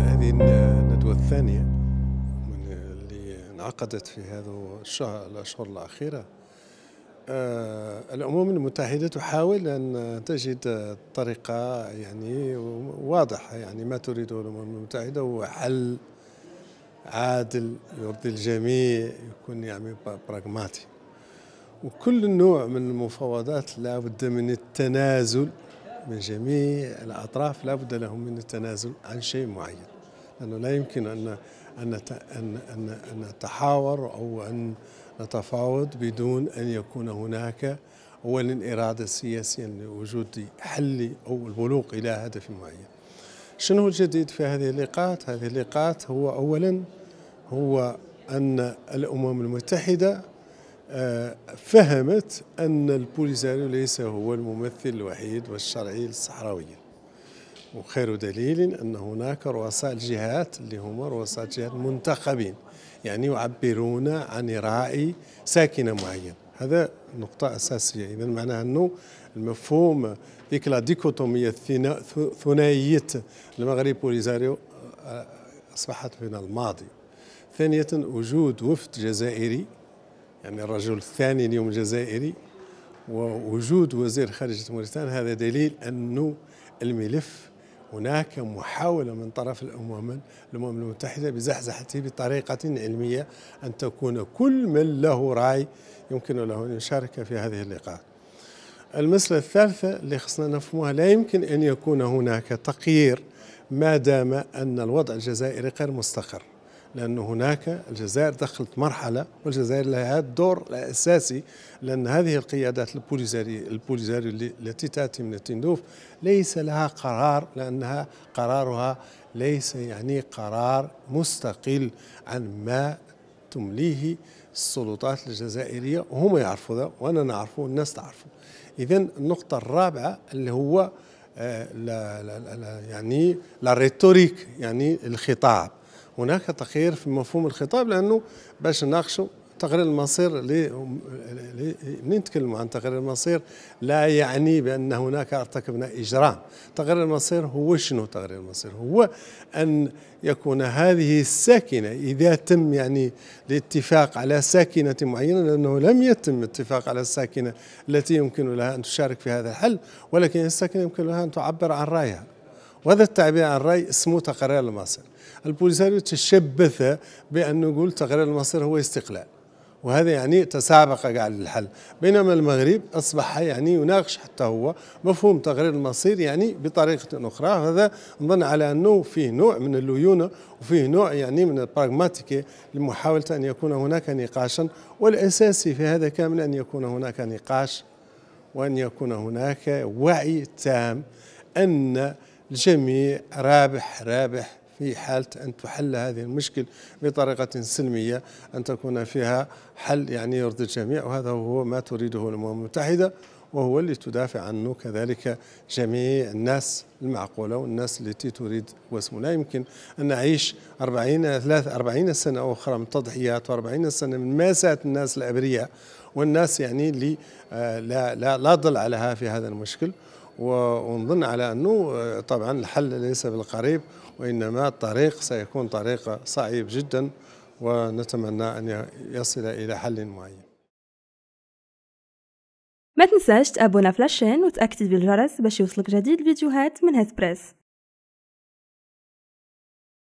هذه الندوة الثانية من اللي انعقدت في هذا الشهر الأشهر الأخيرة آه، الأمم المتحدة تحاول أن تجد طريقة يعني واضحة يعني ما تريده الأمم المتحدة هو حل عادل يرضي الجميع يكون يعني براغماتي وكل نوع من المفاوضات لا بد من التنازل من جميع الأطراف لابد لهم من التنازل عن شيء معين لأنه لا يمكن أن أن أن, أن نتحاور أو أن نتفاوض بدون أن يكون هناك أولا إرادة سياسية لوجود حل أو البلوغ إلى هدف معين شنو الجديد في هذه اللقاءات؟ هذه اللقاءات هو أولا هو أن الأمم المتحدة فهمت أن البوليزاريو ليس هو الممثل الوحيد والشرعي للصحراويين وخير دليل أن هناك رؤساء الجهات اللي هما رؤساء الجهات منتخبين يعني يعبرون عن رأي ساكنة معين هذا نقطة أساسية إذا معناها أنه المفهوم ذيك لا ديكوتومية ثنائية المغرب بوليزاريو آه، أصبحت من الماضي ثانية وجود وفد جزائري يعني الرجل الثاني اليوم جزائري ووجود وزير خارجية موريتانيا هذا دليل أنه الملف هناك محاولة من طرف الأمم الأمم المتحدة بزحزحته بطريقة علمية أن تكون كل من له رأي يمكن له أن يشارك في هذه اللقاءات المسألة الثالثة اللي خصنا نفهمها لا يمكن أن يكون هناك تقيير ما دام أن الوضع الجزائري غير مستقر لأن هناك الجزائر دخلت مرحلة والجزائر لها الدور الأساسي لأن هذه القيادات البوليزارية البوليزارية التي تأتي من التندوف ليس لها قرار لأنها قرارها ليس يعني قرار مستقل عن ما تمليه السلطات الجزائرية وهم يعرفوا ذا وأنا نعرفه والناس تعرفه إذا النقطة الرابعة اللي هو آه، لا لا لا يعني لا ريتوريك يعني الخطاب هناك تغيير في مفهوم الخطاب لانه باش نناقشوا تقرير المصير لي منين نتكلموا عن تقرير المصير لا يعني بان هناك ارتكبنا اجرام تقرير المصير هو شنو تقرير المصير هو ان يكون هذه الساكنه اذا تم يعني الاتفاق على ساكنه معينه لانه لم يتم الاتفاق على الساكنه التي يمكن لها ان تشارك في هذا الحل ولكن الساكنه يمكن لها ان تعبر عن رايها وهذا التعبير عن الرأي اسمه تقرير المصير البوليساريو تشبث بأنه يقول تقرير المصير هو استقلال وهذا يعني تسابق قاعد الحل بينما المغرب أصبح يعني يناقش حتى هو مفهوم تقرير المصير يعني بطريقة أخرى هذا نظن على أنه فيه نوع من الليونة وفيه نوع يعني من البراغماتيكية لمحاولة أن يكون هناك نقاشا والأساسي في هذا كامل أن يكون هناك نقاش وأن يكون هناك وعي تام أن الجميع رابح رابح في حالة أن تحل هذه المشكل بطريقة سلمية أن تكون فيها حل يعني يرضي الجميع وهذا هو ما تريده الأمم المتحدة وهو اللي تدافع عنه كذلك جميع الناس المعقولة والناس التي تريد واسمه لا يمكن أن نعيش 40 40 سنة أخرى من تضحيات و40 سنة من ماساة الناس الأبرياء والناس يعني اللي آه، لا لا لا ضل عليها في هذا المشكل ونظن على أنه آه، طبعا الحل ليس بالقريب وإنما الطريق سيكون طريق صعيب جدا ونتمنى أن يصل إلى حل معين ما تنساش تابونا فلاشين وتأكتيفي الجرس باش يوصلك جديد الفيديوهات من هاد بريس